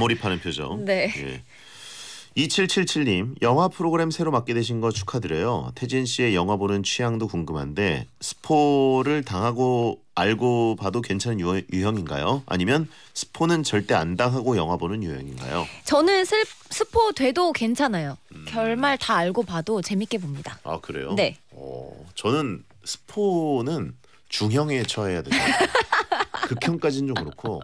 몰입하는 표정. 네. 예. 2777님 영화 프로그램 새로 맡게 되신 거 축하드려요. 태진 씨의 영화 보는 취향도 궁금한데 스포를 당하고 알고 봐도 괜찮은 유형, 인가요 아니면 스포는 절대 안 당하고 영화 보는 유형인가요? 저는 슬, 스포 돼도 괜찮아요. 음. 결말 다 알고 봐도 재밌게 봅니다. 아 그래요? 네. 어, 저는 스포는 중형에 처해야 되요 극형까지는 좀 그렇고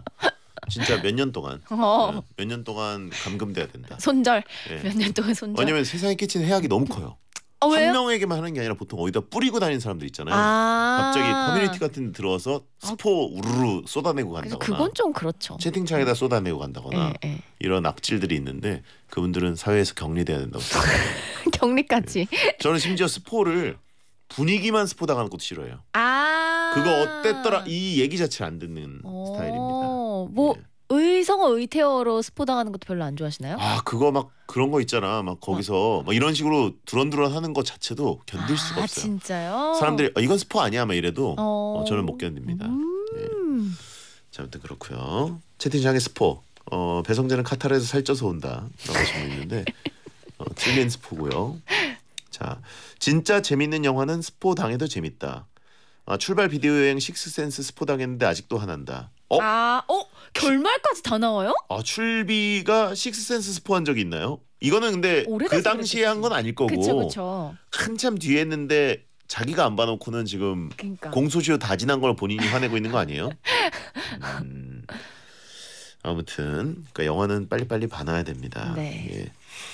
진짜 몇 년 동안 어. 예, 몇년 동안 감금돼야 된다. 손절 예. 몇년 동안 손절. 왜냐면 세상에 끼친 해악이 너무 커요. 어, 한 명에게만 하는 게 아니라 보통 어디다 뿌리고 다니는 사람들 있잖아요. 아 갑자기 커뮤니티 같은 데 들어와서 아. 스포 우르르 쏟아내고 간다거나. 그건 좀 그렇죠. 채팅창에다 쏟아내고 간다거나 에, 예, 에. 예. 이런 악질들이 있는데 그분들은 사회에서 격리돼야 된다고 생각합니다 격리까지. 예. 저는 심지어 스포를 분위기만 스포 당하는 것도 싫어요아 그거 어땠더라 이 얘기 자체를 안 듣는 스타일입니다. 뭐 네. 의성어 의태어로 스포당하는 것도 별로 안 좋아하시나요? 아 그거 막 그런 거 있잖아 막 거기서 어. 막 이런 식으로 두런두런 하는 것 자체도 견딜 아, 수가 없어요. 진짜요? 사람들이 어, 이건 스포 아니야 막 이래도 어. 어. 저는 못 견딥니다. 음. 네. 자 아무튼 그렇고요. 채팅창에 스포 어, 배성재는 카타르에서 살쪄서 온다 라고 질문 있는데 어, 틀린 스포고요. 자 진짜 재밌는 영화는 스포 당해도 재밌다. 아, 출발 비디오 여행 식스센스 스포 당했는데 아직도 화난다. 어? 아, 어? 결말까지 다 나와요? 아, 출비가 식스센스 스포한 적이 있나요? 이거는 근데 그 당시에 한 건 아닐 거고. 그쵸, 그쵸. 한참 뒤에 했는데 자기가 안 봐놓고는 지금 그러니까. 공소시효 다 지난 걸 본인이 화내고 있는 거 아니에요? 음, 아무튼 그러니까 영화는 빨리빨리 봐놔야 됩니다. 네. 예.